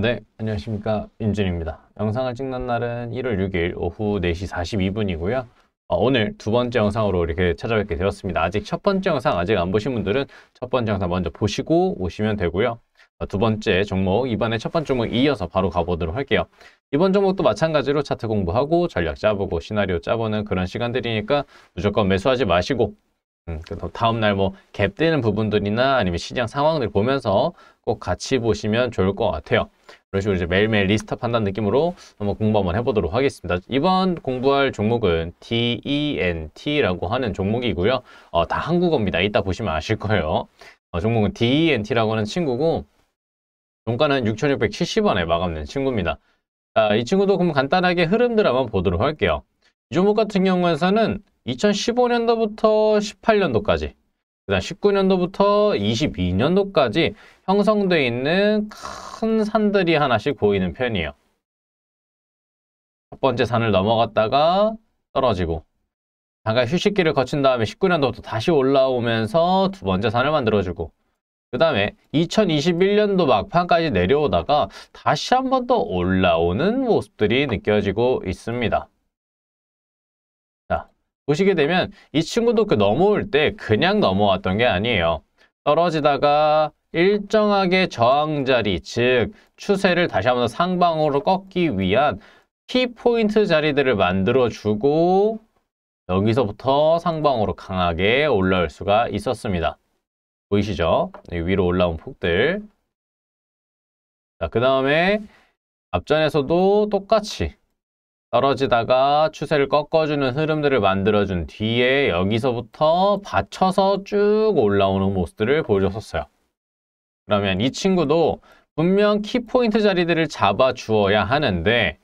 네, 안녕하십니까. 임진입니다 영상을 찍는 날은 1월 6일 오후 4시 42분이고요. 어, 오늘 두 번째 영상으로 이렇게 찾아뵙게 되었습니다. 아직 첫 번째 영상 아직 안 보신 분들은 첫 번째 영상 먼저 보시고 오시면 되고요. 어, 두 번째 종목, 이번에 첫 번째 종목 이어서 바로 가보도록 할게요. 이번 종목도 마찬가지로 차트 공부하고 전략 짜보고 시나리오 짜보는 그런 시간들이니까 무조건 매수하지 마시고 음, 다음 날 뭐 갭되는 부분들이나 아니면 시장 상황들 보면서 꼭 같이 보시면 좋을 것 같아요. 그런 식으로 이제 매일매일 리스트업 한다 느낌으로 한번 공부 한번 해보도록 하겠습니다. 이번 공부할 종목은 DENT라고 하는 종목이고요. 어, 다 한국어입니다. 이따 보시면 아실 거예요. 어, 종목은 DENT라고 하는 친구고 종가는 6,670원에 마감된 친구입니다. 아, 이 친구도 그럼 간단하게 흐름들 한번 보도록 할게요. 이 종목 같은 경우에서는 2015년도부터 18년도까지 그 다음 19년도부터 22년도까지 형성되어 있는 큰 산들이 하나씩 보이는 편이에요. 첫 번째 산을 넘어갔다가 떨어지고 잠깐 휴식기를 거친 다음에 19년도부터 다시 올라오면서 두 번째 산을 만들어주고 그 다음에 2021년도 막판까지 내려오다가 다시 한 번 더 올라오는 모습들이 느껴지고 있습니다. 보시게 되면 이 친구도 그 넘어올 때 그냥 넘어왔던 게 아니에요. 떨어지다가 일정하게 저항자리, 즉 추세를 다시 한번 상방으로 꺾기 위한 키포인트 자리들을 만들어주고 여기서부터 상방으로 강하게 올라올 수가 있었습니다. 보이시죠? 네, 위로 올라온 폭들. 자, 그 다음에 앞전에서도 똑같이 떨어지다가 추세를 꺾어주는 흐름들을 만들어준 뒤에 여기서부터 받쳐서 쭉 올라오는 모습들을 보여줬었어요. 그러면 이 친구도 분명 키포인트 자리들을 잡아주어야 하는데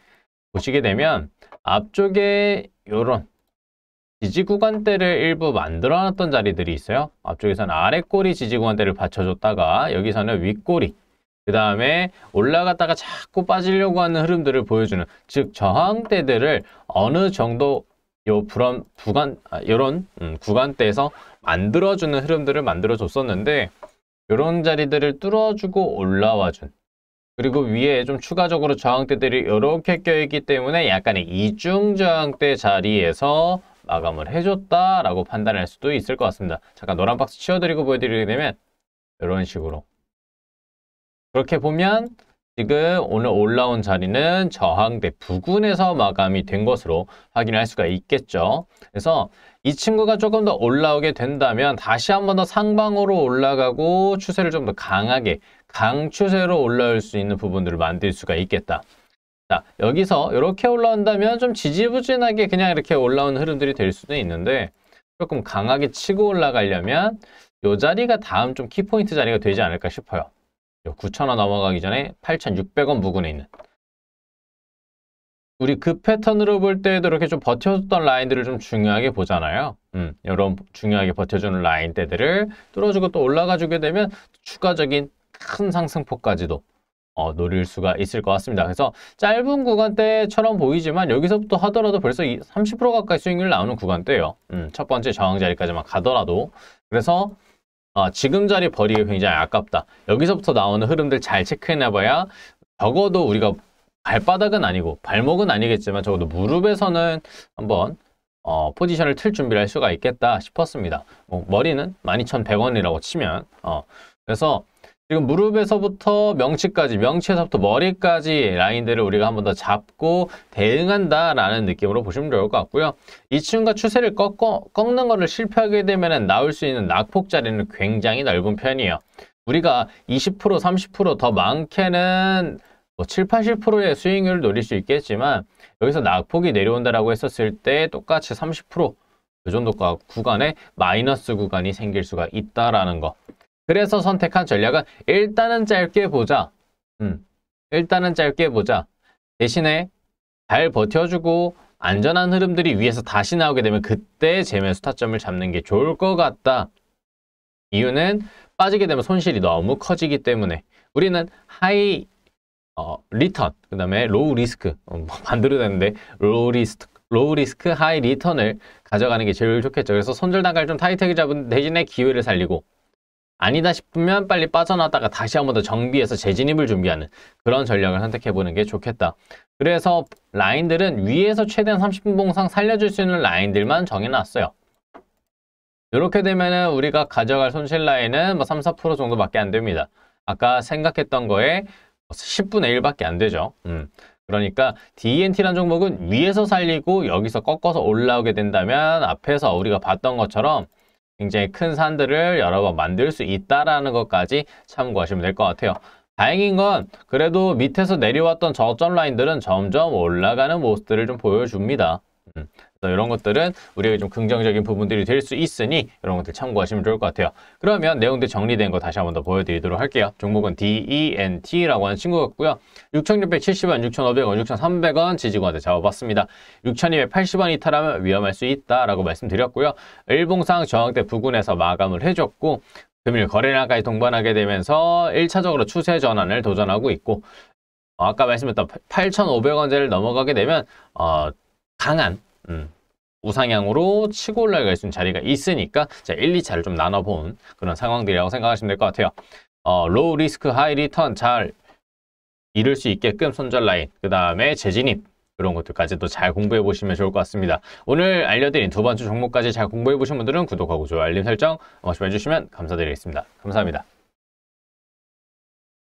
보시게 되면 앞쪽에 이런 지지 구간대를 일부 만들어놨던 자리들이 있어요. 앞쪽에서는 아래 꼬리 지지 구간대를 받쳐줬다가 여기서는 윗꼬리 그 다음에 올라갔다가 자꾸 빠지려고 하는 흐름들을 보여주는 즉 저항대들을 어느 정도 요 불안 구간 아, 이런 음, 구간대에서 만들어주는 흐름들을 만들어 줬었는데 이런 자리들을 뚫어주고 올라와준 그리고 위에 좀 추가적으로 저항대들이 이렇게 껴있기 때문에 약간의 이중 저항대 자리에서 마감을 해줬다라고 판단할 수도 있을 것 같습니다. 잠깐 노란 박스 치워드리고 보여드리게 되면 이런 식으로 그렇게 보면 지금 오늘 올라온 자리는 저항대 부근에서 마감이 된 것으로 확인할 수가 있겠죠. 그래서 이 친구가 조금 더 올라오게 된다면 다시 한 번 더 상방으로 올라가고 추세를 좀 더 강하게 강추세로 올라올 수 있는 부분들을 만들 수가 있겠다. 자, 여기서 이렇게 올라온다면 좀 지지부진하게 그냥 이렇게 올라온 흐름들이 될 수도 있는데 조금 강하게 치고 올라가려면 이 자리가 다음 좀 키포인트 자리가 되지 않을까 싶어요. 9,000원 넘어가기 전에 8,600원 부근에 있는 우리 그 패턴으로 볼 때에도 이렇게 좀 버텨줬던 라인들을 좀 중요하게 보잖아요. 음, 이런 중요하게 버텨주는 라인대들을 뚫어주고 또 올라가주게 되면 추가적인 큰 상승폭까지도 어, 노릴 수가 있을 것 같습니다. 그래서 짧은 구간대처럼 보이지만 여기서부터 하더라도 벌써 30% 가까이 수익률 나오는 구간대예요. 음, 첫 번째 저항 자리까지만 가더라도. 그래서 어, 지금 자리 버리기 굉장히 아깝다. 여기서부터 나오는 흐름들 잘 체크해놔봐야 적어도 우리가 발바닥은 아니고 발목은 아니겠지만 적어도 무릎에서는 한번 어, 포지션을 틀 준비를 할 수가 있겠다 싶었습니다. 뭐 머리는 12,100원이라고 치면 어, 그래서 지금 무릎에서부터 명치까지, 명치에서부터 머리까지 라인들을 우리가 한 번 더 잡고 대응한다라는 느낌으로 보시면 좋을 것 같고요. 이층과 추세를 꺾어, 꺾는 것을 실패하게 되면 나올 수 있는 낙폭 자리는 굉장히 넓은 편이에요. 우리가 20% 30%더 많게는 뭐 7, 80%의 수익률을 노릴 수 있겠지만 여기서 낙폭이 내려온다라고 했었을 때 똑같이 30%그 정도 가 구간에 마이너스 구간이 생길 수가 있다라는 거 그래서 선택한 전략은 일단은 짧게 보자. 음, 일단은 짧게 보자. 대신에 잘 버텨주고 안전한 흐름들이 위에서 다시 나오게 되면 그때 재매수 타점을 잡는 게 좋을 것 같다. 이유는 빠지게 되면 손실이 너무 커지기 때문에 우리는 하이 어, 리턴, 그 다음에 로우 리스크, 어, 뭐 반대로 되는데 로우 리스크, 로우 리스크 하이 리턴을 가져가는 게 제일 좋겠죠. 그래서 손절 단가를 좀 타이트하게 잡은 대신에 기회를 살리고 아니다 싶으면 빨리 빠져나다가 다시 한번 더 정비해서 재진입을 준비하는 그런 전략을 선택해보는 게 좋겠다. 그래서 라인들은 위에서 최대한 30분봉상 살려줄 수 있는 라인들만 정해놨어요. 이렇게 되면은 우리가 가져갈 손실 라인은 뭐 3, 4% 정도밖에 안 됩니다. 아까 생각했던 거에 10분의 뭐 1밖에 안 되죠. 음. 그러니까 d n t 라는 종목은 위에서 살리고 여기서 꺾어서 올라오게 된다면 앞에서 우리가 봤던 것처럼 굉장히 큰 산들을 여러 번 만들 수 있다라는 것까지 참고하시면 될 것 같아요. 다행인 건 그래도 밑에서 내려왔던 저점 라인들은 점점 올라가는 모습들을 좀 보여줍니다. 음. 그래서 이런 것들은 우리에게 좀 긍정적인 부분들이 될 수 있으니 이런 것들 참고하시면 좋을 것 같아요. 그러면 내용들 정리된 거 다시 한 번 더 보여드리도록 할게요. 종목은 DENT라고 하는 친구 같고요. 6,670원, 6,500원, 6,300원 지지구한테 잡아봤습니다. 6,280원 이탈하면 위험할 수 있다라고 말씀드렸고요. 일봉상 저항대 부근에서 마감을 해줬고 금일 거래량까지 동반하게 되면서 1차적으로 추세 전환을 도전하고 있고 어, 아까 말씀했던 8,500원대를 넘어가게 되면 어, 강한 음, 우상향으로 치고 올라갈 수 있는 자리가 있으니까 자 1, 2차를 좀 나눠본 그런 상황들이라고 생각하시면 될 것 같아요. 어, 로우 리스크, 하이 리턴 잘 이룰 수 있게끔 손절 라인, 그 다음에 재진입 그런 것들까지도 잘 공부해 보시면 좋을 것 같습니다. 오늘 알려드린 두 번째 종목까지 잘 공부해 보신 분들은 구독하고 좋아요, 알림 설정 마시고 해주시면 감사드리겠습니다. 감사합니다.